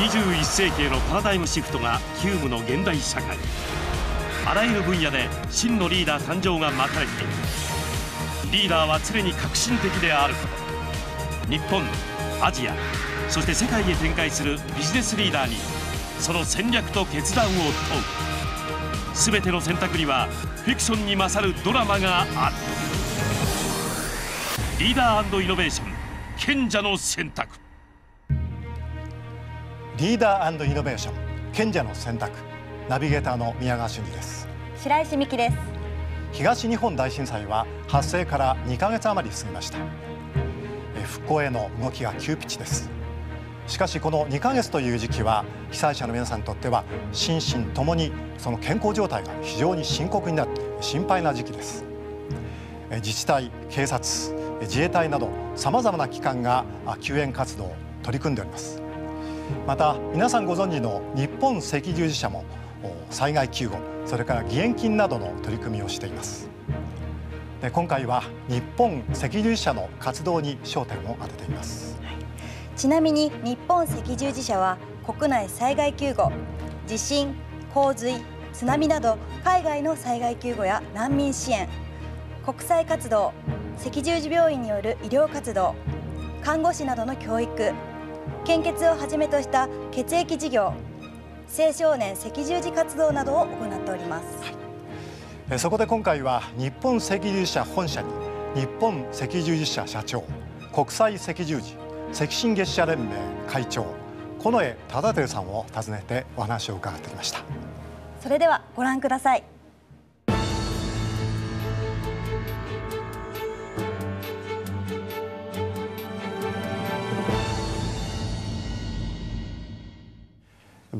21世紀へのパラダイムシフトが急務の現代社会あらゆる分野で真のリーダー誕生が待たれているリーダーは常に革新的であること日本アジアそして世界へ展開するビジネスリーダーにその戦略と決断を問う全ての選択にはフィクションに勝るドラマがあるリーダーイノベーション賢者の選択リーダーアンドイノベーション賢者の選択ナビゲーターの宮川俊二です白石美希です東日本大震災は発生から2ヶ月余り過ぎました復興への動きが急ピッチですしかしこの2ヶ月という時期は被災者の皆さんにとっては心身ともにその健康状態が非常に深刻になって心配な時期です自治体警察自衛隊などさまざまな機関が救援活動を取り組んでおりますまた皆さんご存知の日本赤十字社も災害救護それから義援金などの取り組みをしていますで今回は日本赤十字社の活動に焦点を当てています、はい、ちなみに日本赤十字社は国内災害救護地震洪水津波など海外の災害救護や難民支援国際活動赤十字病院による医療活動看護師などの教育献血をはじめとした血液事業青少年赤十字活動などを行っております、はい、そこで今回は日本赤十字社本社に日本赤十字社社長国際赤十字赤新月社連盟会長近衛忠輝さんを訪ねてお話を伺ってきましたそれではご覧ください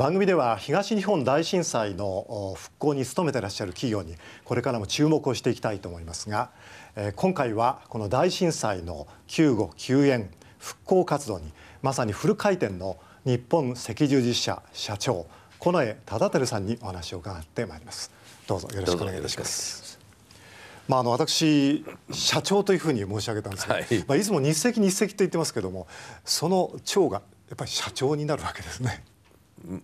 番組では東日本大震災の復興に努めていらっしゃる企業にこれからも注目をしていきたいと思いますが、え今回はこの大震災の救護救援復興活動にまさにフル回転の日本赤十字社社長近衛忠照さんにお話を伺ってまいりますどうぞよろしくお願いいたしますまあ、あの私社長というふうに申し上げたんですけど、はいまあ、いつも日赤日赤と言ってますけどもその長がやっぱり社長になるわけですね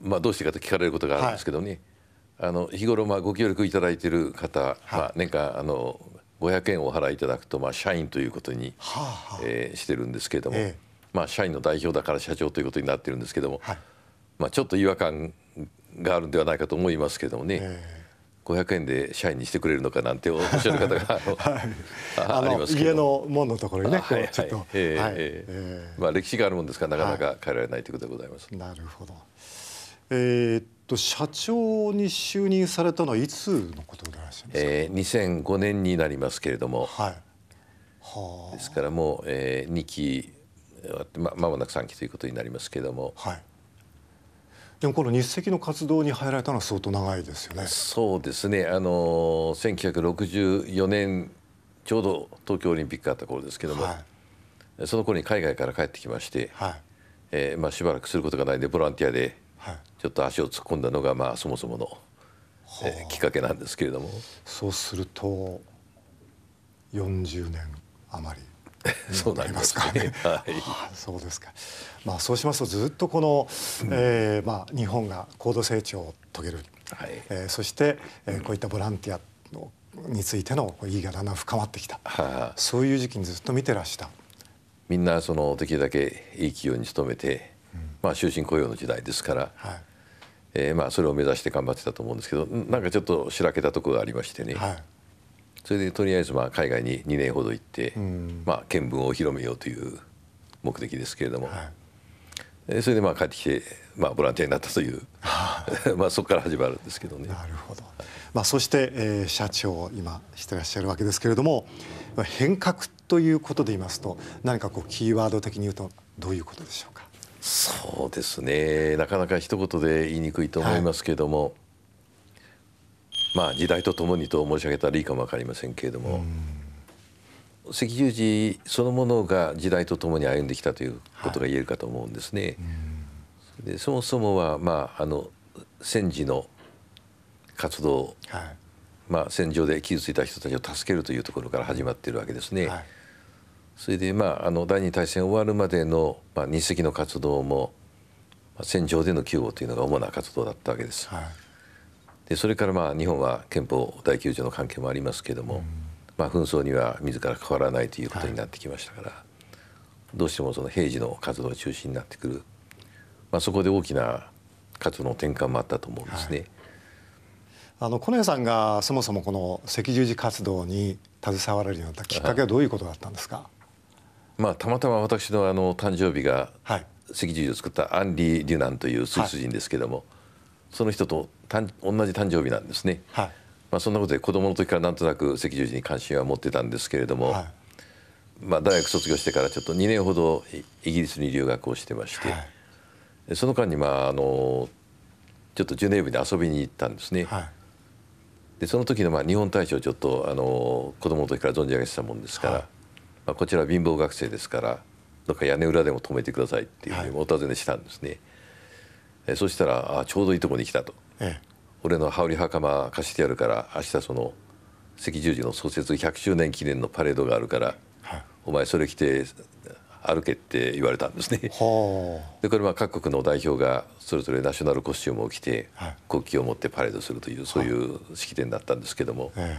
まあ、どうしてかと聞かれることがあるんですけどね、はい、あの日頃まあご協力いただいている方、はい、まあ、年間あの500円お払いいただくとまあ社員ということに、えしてるんですけれども、まあ、社員の代表だから社長ということになってるんですけども、まあ、ちょっと違和感があるんではないかと思いますけどもね。500円で社員にしてくれるのかなんておっしゃる方が はい、あありますけど家の門のところにね、はいちょっと、ええまあ、歴史があるもんですからなかなか変えられないということでございます。なるほどえー、っと社長に就任されたのはいつのことでいらっしゃいますか、えー、2005年になりますけれども、はい、はですからもう、えー、2期ままもなく3期ということになりますけれども、はい、でもこの日赤の活動に入られたのは相当長いですよね。そうですねあの1964年ちょうど東京オリンピックがあった頃ですけども、はい、その頃に海外から帰ってきまして、はいえーまあ、しばらくすることがないんでボランティアでい、ちょっと足を突っ込んだのがまあそもそもの、えー、きっかけなんですけれどもそうすると40年余り そうなりますかね。そうですか。まあそうしますとずっとこの、うん、えー、まあ日本が高度成長を遂げる。はい、えー、そして、えー、こういったボランティアのについての意義がだんだん深まってきた。はあ、そういう時期にずっと見てらした。みんなそのできるだけいい企業に勤めて、まあ、終身雇用の時代ですから、はい、えー、まあ、それを目指して頑張ってたと思うんですけどなんかちょっとしらけたところがありましてね、はい、それでとりあえずまあ海外に2年ほど行って、まあ、見聞を広めようという目的ですけれども、はい、それでまあ帰ってきて、まあ、ボランティアになったという まあそこから始まるんですけどね。なるほどまあ、そして、えー、社長を今してらっしゃるわけですけれども変革ということで言いますと何かこうキーワード的に言うとどういうことでしょうそうですねなかなか一言で言いにくいと思いますけれども、はい、まあ時代とともにと申し上げたらいいかも分かりませんけれども赤十字そのものが時代とともに歩んできたということが言えるかと思うんですね。はい、でそもそもは、まあ、あの戦時の活動、はい、まあ、戦場で傷ついた人たちを助けるというところから始まっているわけですね。はいそれでまああの第二次大戦終わるまでの、まあ、日赤の活動も、まあ、戦場での救護というのが主な活動だったわけです。はい、でそれからまあ日本は憲法第9条の関係もありますけども、うん、まあ、紛争には自ら変わらないということになってきましたから、はい、どうしてもその平時の活動が中心になってくる、まあ、そこで大きな活動の転換もあったと思うんですね。はいあの金谷さんがそもそもこの赤十字活動に携わられるようになったきっかけはどういうことだったんですか、まあ、たまたま私のあの誕生日が、はい、赤十字を作ったアンリー・デュナンというスイス人ですけども、はい、その人とたん同じ誕生日なんですね、はい、まあ、そんなことで子どもの時からなんとなく赤十字に関心は持ってたんですけれども、まあ、大学卒業してからちょっと2年ほどイギリスに留学をしてまして、その間にまああのちょっとジュネーブに遊びに行ったんですね。でその時のまあ日本大使をちょっとあの子供の時から存じ上げてたもんですから、まあ、こちら貧乏学生ですからどっか屋根裏でも泊めてくださいっていうふうにお尋ねしたんですね、はい、えそしたらあちょうどいいとこに来たと、ええ、俺の羽織袴貸してやるから明日その赤十字の創設100周年記念のパレードがあるから、はい、お前それ着て歩けって言われたんですね。でこれは各国の代表がそれぞれナショナルコスチュームを着て、はい、国旗を持ってパレードするというそういう式典だったんですけども、はい、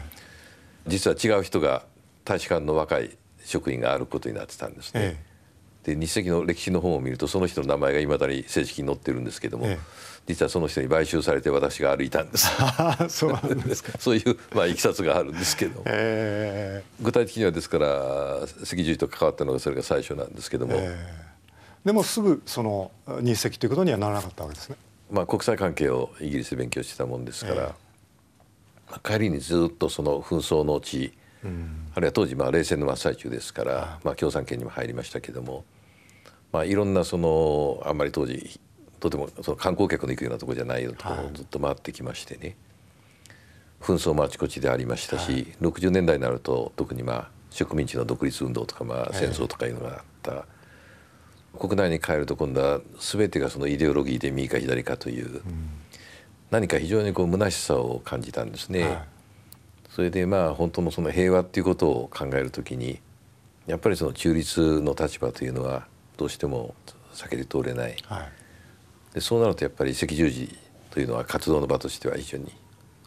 実は違う人が大使館の若い職員があることになってたんですね。ええ、で日赤の歴史の本を見るとその人の名前がいまだに正式に載ってるんですけども、え、実はその人に買収されて私が歩いたんです そうなんです そういう、まあ、いきさつがあるんですけど、ええ、具体的にはですから赤十字と関わったのがそれが最初なんですけども、でもすぐその日赤ということにはならなかったわけですね。まあ、国際関係をイギリスで勉強してたもんですから、まあ、帰りにずっとその紛争の地うん、あるいは当時まあ冷戦の真っ最中ですから、まあ、共産圏にも入りましたけども、まあ、いろんなそのあんまり当時とてもその観光客の行くようなとこじゃないよところをずっと回ってきましてね、紛争もあちこちでありましたし、はい、60年代になると特にまあ植民地の独立運動とかまあ戦争とかいうのがあった。国内に帰ると今度は全てがそのイデオロギーで右か左かという、何か非常にこう虚しさを感じたんですね。はいそれでまあ本当のその平和っていうことを考えるときにやっぱりその中立の立場というのはどうしても避けて通れない、はい、でそうなるとやっぱり赤十字というのは活動の場としては非常に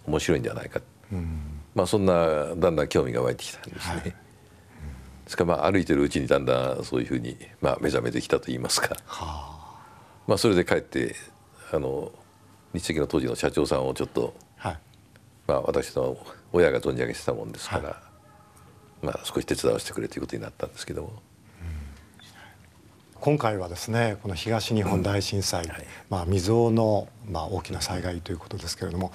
面白いんではないか、うん、まあ、そんなだんだん興味が湧いてきたんですね。はいですからまあ歩いてるうちにだんだんそういうふうにまあ目覚めてきたといいますか、はあ、まあそれで帰ってあの日赤の当時の社長さんをちょっと、はい、まあ、私の親が存じ上げてたもんですから、はい、まあ、少し手伝わせてくれということになったんですけども。今回はですねこの東日本大震災、うんはい、まあ、未曾有の、まあ、大きな災害ということですけれども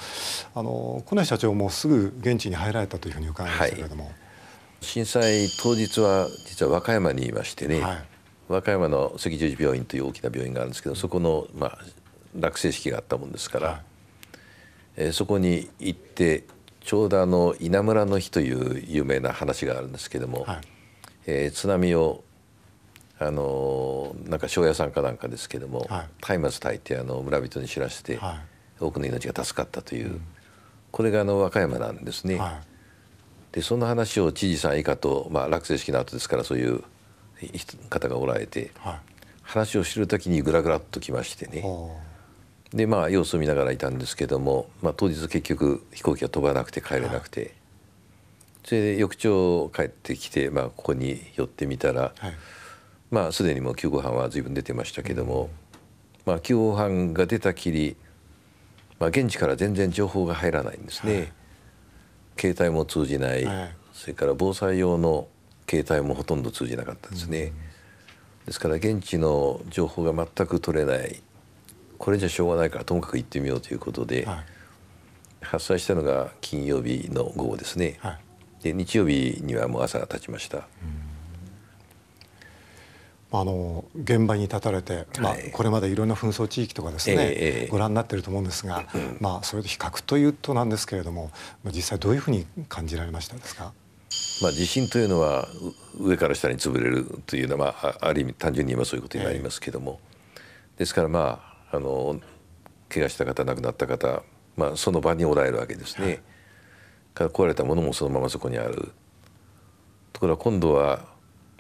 あの小内社長もすぐ現地に入られたというふうに伺いましたけれども、はい、震災当日は実は和歌山にいましてね、はい、和歌山の赤十字病院という大きな病院があるんですけどそこの、まあ、落成式があったもんですから、えー、そこに行ってちょうどあの稲村の日という有名な話があるんですけども、はい、えー、津波をあのー、なんか庄屋さんかなんかですけども、はい、松明炊いてあの村人に知らせて、はい、多くの命が助かったという、うん、これがあの和歌山なんですね。はい、でその話を知事さん以下と、まあ、落成式の後ですからそういう方がおられて、話を知る時にぐらぐらっときましてね。でまあ様子を見ながらいたんですけども、まあ、当日結局飛行機は飛ばなくて帰れなくて、はい、それで翌朝帰ってきて、まあ、ここに寄ってみたら、はい、まあすでにもう9号班は随分出てましたけども、うん、まあ、9号班が出たきり、まあ、現地から全然情報が入らないんですね。はい、携帯も通じない、それから防災用の携帯もほとんど通じなかったですね。うん、ですから現地の情報が全く取れないこれじゃしょうがないからともかく行ってみようということで、はい、発災したのが金曜日の午後ですね、はい、で日曜日にはもう朝が経ちました。まああの現場に立たれて、まあ、これまでいろんな紛争地域とかですね、ええ、ご覧になってると思うんですが、え、まあ、それと比較というとなんですけれども実際どういうふうに感じられましたですか、まあ、地震というのは上から下に潰れるというのは、まあ、ある意味単純に言えばそういうことになりますけども、ですからまああの怪我した方亡くなった方、まあ、その場におられるわけですね、はい、から壊れたものもそのままそこにあるところが今度は、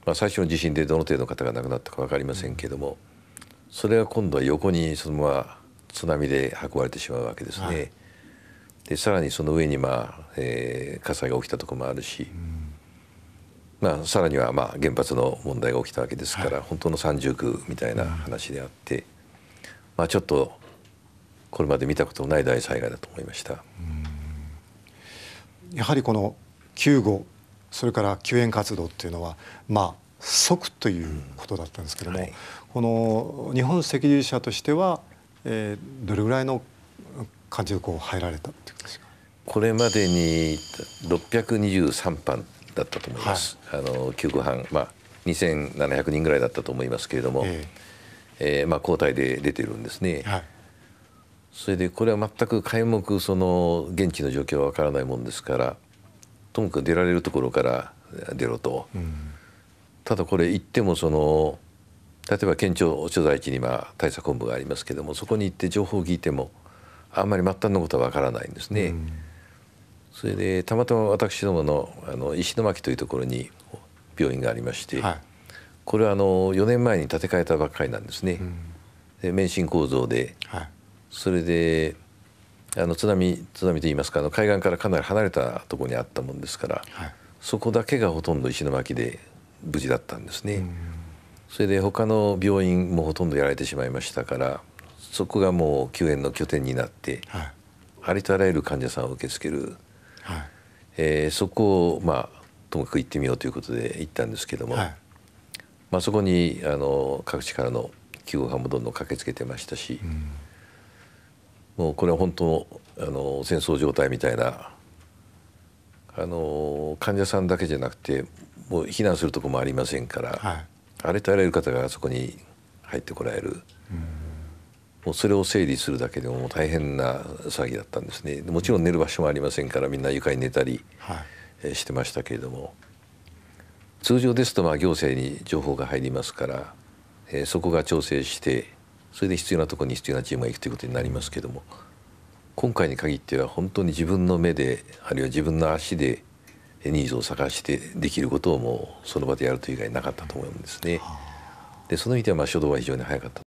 まあ、最初の地震でどの程度の方が亡くなったか分かりませんけども、それが今度は横にそのまま津波で運ばれてしまうわけですね。はい、でさらにその上に、まあえー、火災が起きたとこもあるし、うん、まあ、さらには、まあ、原発の問題が起きたわけですから、はい、本当の三重苦みたいな話であって。うんまあ、ちょっとこれまで見たことのない大災害だと思いましたやはりこの救護それから救援活動っていうのは、まあ、即ということだったんですけども、うんはい、この日本赤十字社としては、えー、どれぐらいの感じでこう入られたっていうことですかこれまでに623班だったと思います、はい、あの救護班、まあ、2700人ぐらいだったと思いますけれども、えーえー、まあ、交代で出てるんですね。はい、それでこれは全く皆目その現地の状況はわからないもんですからともかく出られるところから出ろと、うん、ただこれ行ってもその例えば県庁所在地にま対策本部がありますけどもそこに行って情報を聞いてもあんまり末端のことはわからないんですね。うん、それでたまたま私どものあの石巻というところに病院がありまして、はいこれはあの4年前に建て替えたばっかりなんですね、うん、免震構造で、はい、それであの津波津波といいますかあの海岸からかなり離れたところにあったもんですから、はい、そこだけがほとんど石巻で無事だったんですね、うん、それで他の病院もほとんどやられてしまいましたからそこがもう救援の拠点になって、はい、ありとあらゆる患者さんを受け付ける、はい、えー、そこをまあともかく行ってみようということで行ったんですけども。はいまあ、そこにあの各地からの救護班もどんどん駆けつけてましたし、うん、もうこれは本当あの戦争状態みたいなあの患者さんだけじゃなくてもう避難するとこもありませんから、はい、あれとあらゆる方があそこに入ってこられる、うん、もうそれを整理するだけでも大変な騒ぎだったんですねもちろん寝る場所もありませんからみんな床に寝たりしてましたけれども。通常ですとまあ行政に情報が入りますから、えー、そこが調整してそれで必要なところに必要なチームが行くということになりますけども今回に限っては本当に自分の目であるいは自分の足でニーズを探してできることをもうその場でやるという以外なかったと思うんですね。でその意味ではまあ初動は非常に早かった